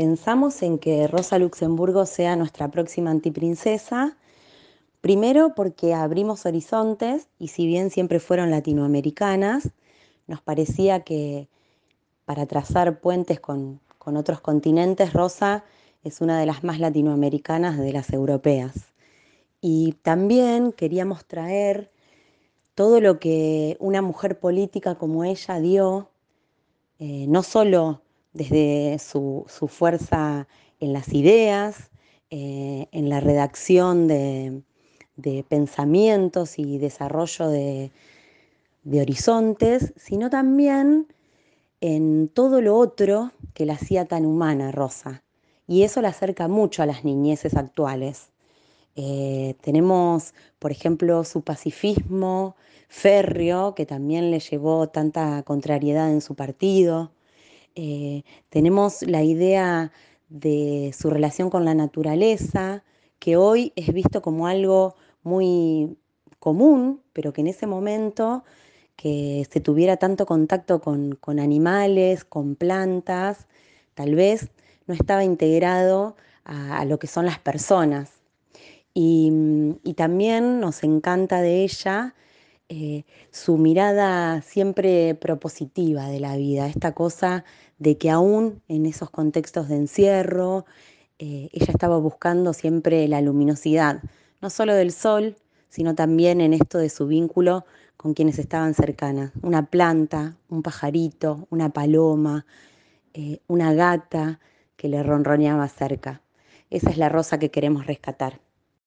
pensamos en que Rosa Luxemburgo sea nuestra próxima antiprincesa, primero porque abrimos horizontes y si bien siempre fueron latinoamericanas, nos parecía que para trazar puentes con, otros continentes, Rosa es una de las más latinoamericanas de las europeas. Y también queríamos traer todo lo que una mujer política como ella dio, eh, no solo desde su, fuerza en las ideas, eh, en la redacción de, pensamientos y desarrollo de, horizontes, sino también en todo lo otro que la hacía tan humana Rosa. Y eso la acerca mucho a las niñeces actuales. Eh, tenemos, por ejemplo, su pacifismo férreo, que también le llevó tanta contrariedad en su partido. Eh, tenemos la idea de su relación con la naturaleza, que hoy es visto como algo muy común, pero que en ese momento que se tuviera tanto contacto con, animales, con plantas, tal vez no estaba integrado a, lo que son las personas. y también nos encanta de ella eh, su mirada siempre propositiva de la vida, esta cosa de que aún en esos contextos de encierro, eh, ella estaba buscando siempre la luminosidad, no solo del sol, sino también en esto de su vínculo con quienes estaban cercanas, una planta, un pajarito, una paloma, eh, una gata que le ronroneaba cerca. Esa es la rosa que queremos rescatar.